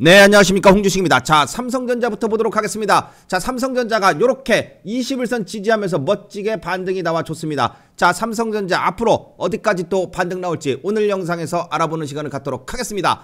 네 안녕하십니까 홍주식입니다 자 삼성전자부터 보도록 하겠습니다 자 삼성전자가 이렇게 21선 지지하면서 멋지게 반등이 나와 좋습니다 자 삼성전자 앞으로 어디까지 또 반등 나올지 오늘 영상에서 알아보는 시간을 갖도록 하겠습니다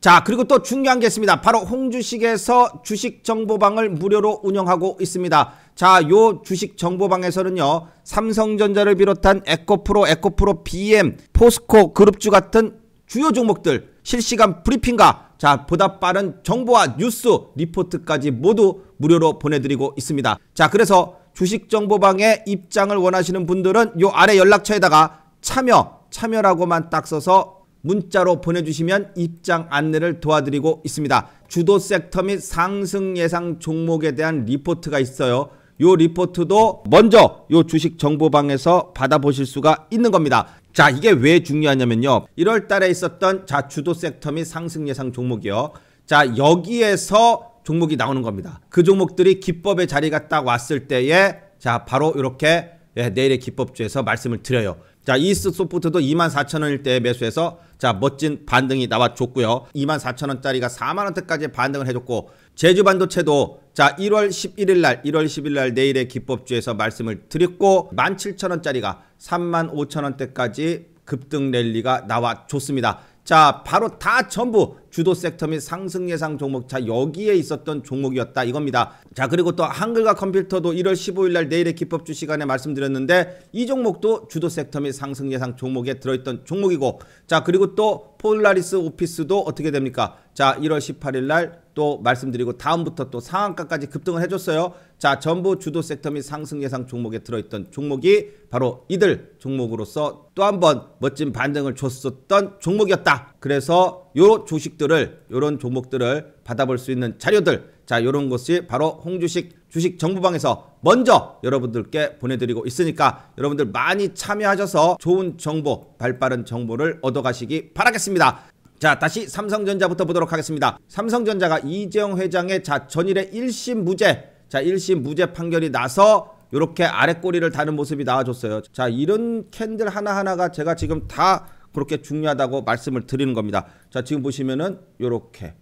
자 그리고 또 중요한 게 있습니다 바로 홍주식에서 주식정보방을 무료로 운영하고 있습니다 자요 주식정보방에서는요 삼성전자를 비롯한 에코프로 에코프로 BM 포스코 그룹주 같은 주요 종목들 실시간 브리핑과 자, 보다 빠른 정보와 뉴스 리포트까지 모두 무료로 보내드리고 있습니다. 자, 그래서 주식정보방에 입장을 원하시는 분들은 요 아래 연락처에다가 참여, 참여라고만 딱 써서 문자로 보내주시면 입장 안내를 도와드리고 있습니다. 주도 섹터 및 상승 예상 종목에 대한 리포트가 있어요. 요 리포트도 먼저 요 주식 정보방에서 받아보실 수가 있는 겁니다. 자 이게 왜 중요하냐면요 1월달에 있었던 자 주도 섹터 및 상승 예상 종목이요 자 여기에서 종목이 나오는 겁니다 그 종목들이 기법의 자리가 딱 왔을 때에 자 바로 이렇게 예, 내일의 기법주에서 말씀을 드려요 자, 이스 소프트도 24,000원일 때 매수해서 자, 멋진 반등이 나와줬고요. 24,000원짜리가 4만원대까지 반등을 해줬고 제주 반도체도 자, 1월 11일 날, 1월 11일 날 내일의 기법주에서 말씀을 드렸고 17,000원짜리가 35,000원대까지 급등 랠리가 나와줬습니다. 자, 바로 다 전부 주도 섹터 및 상승 예상 종목. 자, 여기에 있었던 종목이었다 이겁니다. 자, 그리고 또 한글과 컴퓨터도 1월 15일 날 내일의 기법주 시간에 말씀드렸는데 이 종목도 주도 섹터 및 상승 예상 종목에 들어있던 종목이고 자, 그리고 또 폴라리스 오피스도 어떻게 됩니까? 자, 1월 18일 날또 말씀드리고 다음부터 또 상한가까지 급등을 해줬어요. 자, 전부 주도 섹터 및 상승 예상 종목에 들어있던 종목이 바로 이들 종목으로서 또 한 번 멋진 반등을 줬었던 종목이었다. 그래서 요 주식들을 요런 종목들을 받아볼 수 있는 자료들 자 요런 것이 바로 홍주식 주식 정보방에서 먼저 여러분들께 보내드리고 있으니까 여러분들 많이 참여하셔서 좋은 정보 발빠른 정보를 얻어가시기 바라겠습니다. 자 다시 삼성전자부터 보도록 하겠습니다. 삼성전자가 이재용 회장의 자 전일의 1심 무죄 자 1심 무죄 판결이 나서 이렇게 아래 꼬리를 다는 모습이 나와줬어요. 자 이런 캔들 하나하나가 제가 지금 다 그렇게 중요하다고 말씀을 드리는 겁니다. 자 지금 보시면은 요렇게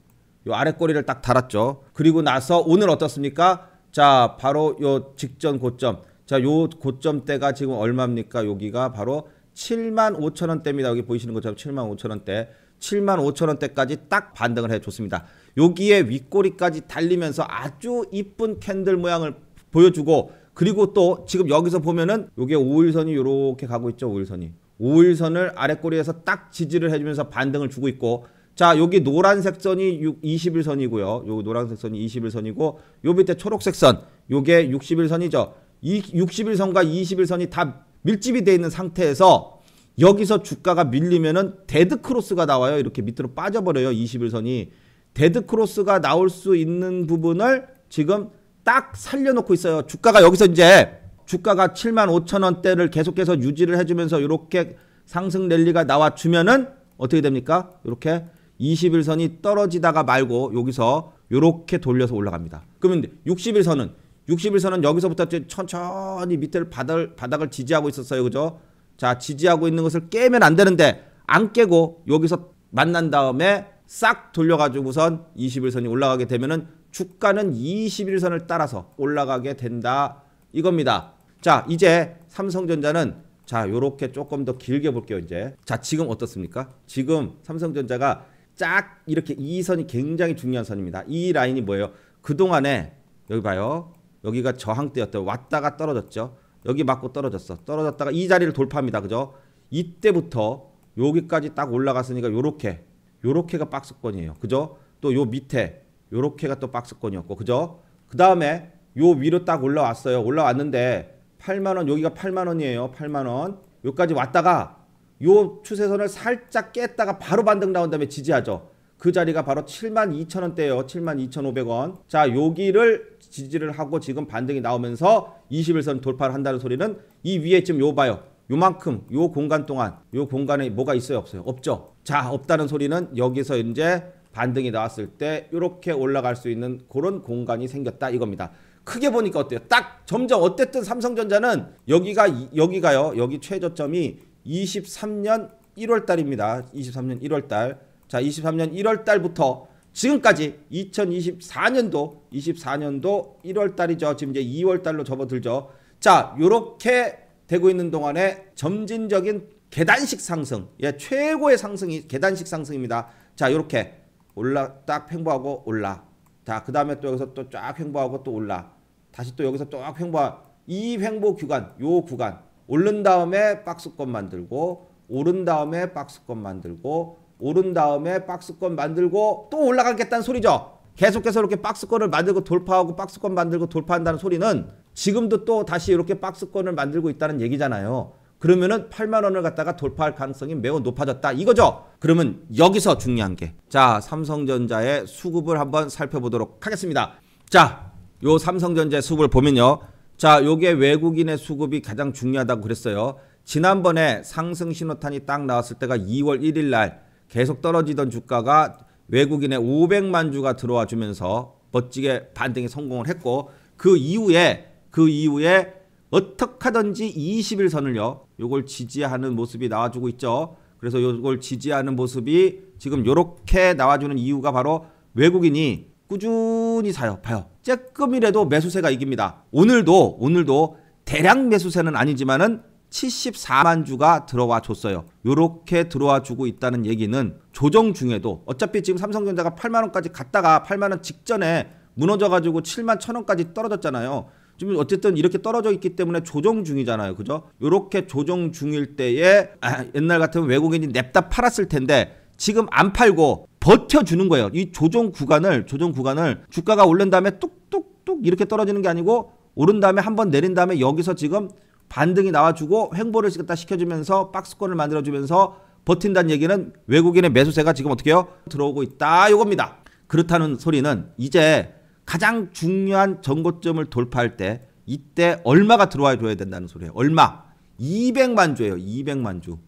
요 아래 꼬리를 딱 달았죠. 그리고 나서 오늘 어떻습니까? 자 바로 요 직전 고점 자 요 고점대가 지금 얼마입니까? 여기가 바로 7만 5천원대입니다. 여기 보이시는 것처럼 7만 5천원대 7만 5천 원대까지 딱 반등을 해줬습니다. 여기에 윗꼬리까지 달리면서 아주 이쁜 캔들 모양을 보여주고 그리고 또 지금 여기서 보면은 이게 5일선이 이렇게 가고 있죠. 5일선이. 5일선을 아래꼬리에서 딱 지지를 해주면서 반등을 주고 있고 자 여기 노란색 선이 21선이고요. 요 노란색 선이 21선이고 요 밑에 초록색 선 요게 61선이죠. 이 61선과 21선이 다 밀집이 돼 있는 상태에서 여기서 주가가 밀리면은 데드 크로스가 나와요. 이렇게 밑으로 빠져버려요. 21선이. 데드 크로스가 나올 수 있는 부분을 지금 딱 살려놓고 있어요. 주가가 여기서 이제 주가가 7만 5천 원대를 계속해서 유지를 해주면서 이렇게 상승 랠리가 나와주면은 어떻게 됩니까? 이렇게 21선이 떨어지다가 말고 여기서 이렇게 돌려서 올라갑니다. 그러면 61선은 61선은 여기서부터 천천히 밑을 바닥을 지지하고 있었어요. 그죠? 자, 지지하고 있는 것을 깨면 안 되는데 안 깨고 여기서 만난 다음에 싹 돌려가지고선 21선이 올라가게 되면은 주가는 21선을 따라서 올라가게 된다 이겁니다. 자, 이제 삼성전자는 자, 요렇게 조금 더 길게 볼게요, 이제. 자, 지금 어떻습니까? 지금 삼성전자가 쫙 이렇게 이 선이 굉장히 중요한 선입니다. 이 라인이 뭐예요? 그동안에 여기 봐요. 여기가 저항대였던 왔다가 떨어졌죠. 여기 맞고 떨어졌어. 떨어졌다가 이 자리를 돌파합니다. 그죠? 이때부터 여기까지 딱 올라갔으니까 요렇게 요렇게가 박스권이에요. 그죠? 또 요 밑에 요렇게가 또 박스권이었고 그죠? 그 다음에 요 위로 딱 올라왔어요. 올라왔는데 8만원 여기가 8만원이에요. 8만원 여기까지 왔다가 요 추세선을 살짝 깼다가 바로 반등 나온 다음에 지지하죠. 그 자리가 바로 72,000원대예요. 72,500원. 자, 여기를 지지를 하고 지금 반등이 나오면서 21선 돌파를 한다는 소리는 이 위에 지금 요 봐요. 요만큼 요 공간 동안 요 공간에 뭐가 있어요, 없어요? 없죠. 자, 없다는 소리는 여기서 이제 반등이 나왔을 때 이렇게 올라갈 수 있는 그런 공간이 생겼다 이겁니다. 크게 보니까 어때요? 딱 점점 어쨌든 삼성전자는 여기가 여기가요. 여기 최저점이 23년 1월 달입니다. 23년 1월 달. 자 23년 1월 달부터 지금까지 2024년도 24년도 1월 달이죠. 지금 이제 2월 달로 접어들죠. 자, 요렇게 되고 있는 동안에 점진적인 계단식 상승. 예, 최고의 상승이 계단식 상승입니다. 자, 요렇게 올라 딱 횡보하고 올라. 자, 그다음에 또 여기서 또 쫙 횡보하고 또 올라. 다시 또 여기서 쫙 횡보. 이 횡보 구간, 요 구간. 오른 다음에 박스권 만들고 오른 다음에 박스권 만들고 오른 다음에 박스권 만들고 또 올라가겠다는 소리죠. 계속해서 이렇게 박스권을 만들고 돌파하고 박스권 만들고 돌파한다는 소리는 지금도 또 다시 이렇게 박스권을 만들고 있다는 얘기잖아요. 그러면은 8만 원을 갖다가 돌파할 가능성이 매우 높아졌다 이거죠. 그러면 여기서 중요한 게 자 삼성전자의 수급을 한번 살펴보도록 하겠습니다. 자 요 삼성전자의 수급을 보면요. 자 요게 외국인의 수급이 가장 중요하다고 그랬어요. 지난번에 상승 신호탄이 딱 나왔을 때가 2월 1일 날 계속 떨어지던 주가가 외국인의 500만 주가 들어와 주면서 멋지게 반등에 성공을 했고 그 이후에 그 이후에 어떻게 하든지 20일 선을요. 요걸 지지하는 모습이 나와주고 있죠. 그래서 요걸 지지하는 모습이 지금 요렇게 나와주는 이유가 바로 외국인이 꾸준히 사요. 봐요. 쬐끔이라도 매수세가 이깁니다. 오늘도 오늘도 대량 매수세는 아니지만은 74만 주가 들어와 줬어요. 요렇게 들어와 주고 있다는 얘기는 조정 중에도 어차피 지금 삼성전자가 8만 원까지 갔다가 8만 원 직전에 무너져 가지고 7만 1천 원까지 떨어졌잖아요. 지금 어쨌든 이렇게 떨어져 있기 때문에 조정 중이잖아요. 그죠? 요렇게 조정 중일 때에 아, 옛날 같으면 외국인이 냅다 팔았을 텐데 지금 안 팔고 버텨주는 거예요. 이 조정 구간을 조정 구간을 주가가 오른 다음에 뚝뚝뚝 이렇게 떨어지는 게 아니고 오른 다음에 한번 내린 다음에 여기서 지금 반등이 나와주고 횡보를 시켰다 시켜주면서 박스권을 만들어주면서 버틴다는 얘기는 외국인의 매수세가 지금 어떻게 해요? 들어오고 있다 이겁니다. 그렇다는 소리는 이제 가장 중요한 전고점을 돌파할 때 이때 얼마가 들어와 줘야 된다는 소리예요. 얼마? 200만 주예요. 200만 주.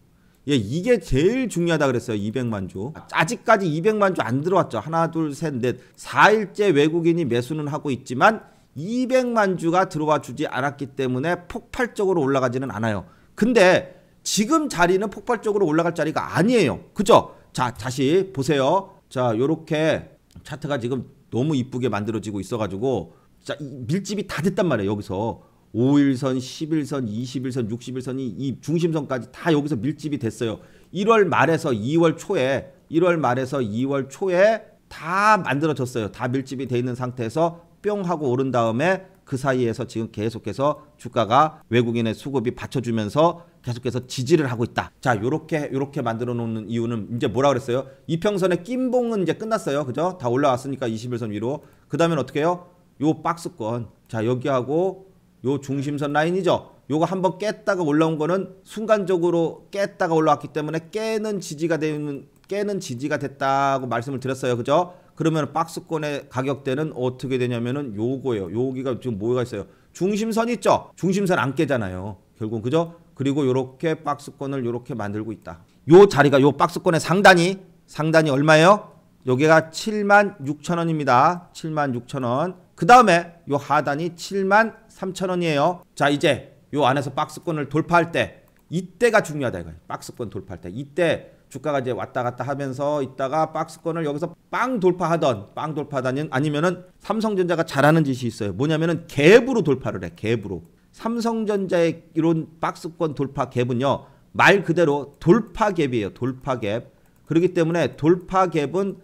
예, 이게 제일 중요하다 그랬어요. 200만 주. 아직까지 200만 주 안 들어왔죠. 하나, 둘, 셋, 넷. 4일째 외국인이 매수는 하고 있지만 200만 주가 들어와 주지 않았기 때문에 폭발적으로 올라가지는 않아요. 근데 지금 자리는 폭발적으로 올라갈 자리가 아니에요. 그죠? 자, 다시 보세요. 자, 요렇게 차트가 지금 너무 이쁘게 만들어지고 있어가지고 자, 밀집이 다 됐단 말이에요. 여기서 5일선, 1 1선2 1선 60일선이 이 중심선까지 다 여기서 밀집이 됐어요. 1월 말에서 2월 초에 1월 말에서 2월 초에 다 만들어졌어요. 다 밀집이 돼 있는 상태에서 뿅 하고 오른 다음에 그 사이에서 지금 계속해서 주가가 외국인의 수급이 받쳐주면서 계속해서 지지를 하고 있다. 자, 요렇게 요렇게 만들어 놓는 이유는 이제 뭐라 그랬어요? 이평선의 낀봉은 이제 끝났어요. 그죠? 다 올라왔으니까 21선 위로. 그다음에 어떻게 해요? 요 박스권. 자, 여기하고 요 중심선 라인이죠. 요거 한번 깼다가 올라온 거는 순간적으로 깼다가 올라왔기 때문에 깨는 지지가 되는 깨는 지지가 됐다고 말씀을 드렸어요. 그죠? 그러면 박스권의 가격대는 어떻게 되냐면은 요거예요. 여기가 지금 뭐가 있어요? 중심선 있죠? 중심선 안 깨잖아요. 결국 그죠? 그리고 요렇게 박스권을 요렇게 만들고 있다. 요 자리가 요 박스권의 상단이 상단이 얼마예요? 여기가 7만 6천 원입니다. 7만 6천 원. 그 다음에 요 하단이 7만 3천 원이에요. 자 이제 요 안에서 박스권을 돌파할 때 이때가 중요하다 이거예요. 박스권 돌파할 때 이때 주가가 이제 왔다 갔다 하면서 있다가 박스권을 여기서 빵 돌파하던 빵돌파다니 아니면은 삼성전자가 잘하는 짓이 있어요. 뭐냐면은 갭으로 돌파를 해. 갭으로. 삼성전자의 이런 박스권 돌파 갭은요. 말 그대로 돌파 갭이에요. 돌파 갭. 그렇기 때문에 돌파 갭은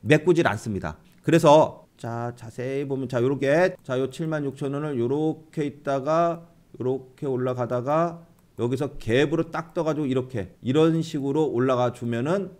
메꾸질 않습니다. 그래서 자, 자세히 보면 자, 요렇게 자, 요 76,000원을 요렇게 있다가 요렇게 올라가다가 여기서 갭으로 딱 떠가지고 이렇게 이런 식으로 올라가 주면은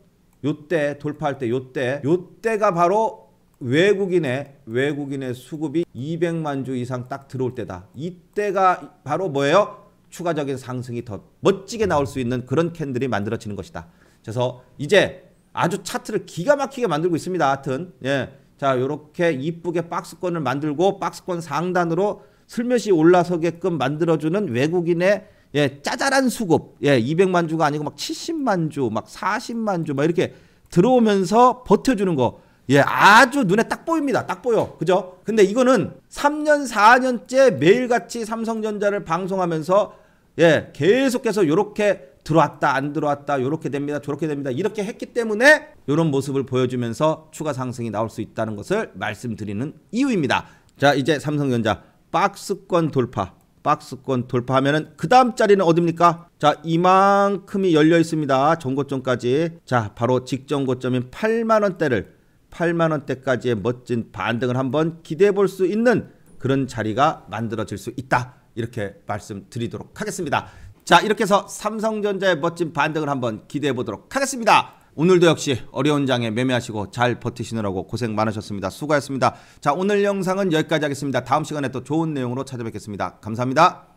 요때 돌파할 때 요때 요때가 바로 외국인의 외국인의 수급이 200만 주 이상 딱 들어올 때다. 이때가 바로 뭐예요? 추가적인 상승이 더 멋지게 나올 수 있는 그런 캔들이 만들어지는 것이다. 그래서 이제 아주 차트를 기가 막히게 만들고 있습니다. 하여튼 예. 자, 요렇게 이쁘게 박스권을 만들고 박스권 상단으로 슬며시 올라서게끔 만들어주는 외국인의 예, 짜잘한 수급. 예, 200만 주가 아니고 막 70만 주, 막 40만 주, 막 이렇게 들어오면서 버텨주는 거. 예, 아주 눈에 딱 보입니다. 딱 보여. 그죠? 근데 이거는 3년, 4년째 매일같이 삼성전자를 방송하면서 예, 계속해서 요렇게 들어왔다, 안 들어왔다, 요렇게 됩니다, 저렇게 됩니다. 이렇게 했기 때문에 요런 모습을 보여주면서 추가 상승이 나올 수 있다는 것을 말씀드리는 이유입니다. 자, 이제 삼성전자 박스권 돌파. 박스권 돌파하면은 그 다음 자리는 어딥니까? 자 이만큼이 열려 있습니다. 전고점까지 자 바로 직전고점인 8만원대를 8만원대까지의 멋진 반등을 한번 기대해 볼 수 있는 그런 자리가 만들어질 수 있다. 이렇게 말씀드리도록 하겠습니다. 자 이렇게 해서 삼성전자의 멋진 반등을 한번 기대해 보도록 하겠습니다. 오늘도 역시 어려운 장에 매매하시고 잘 버티시느라고 고생 많으셨습니다. 수고하셨습니다. 자, 오늘 영상은 여기까지 하겠습니다. 다음 시간에 또 좋은 내용으로 찾아뵙겠습니다. 감사합니다.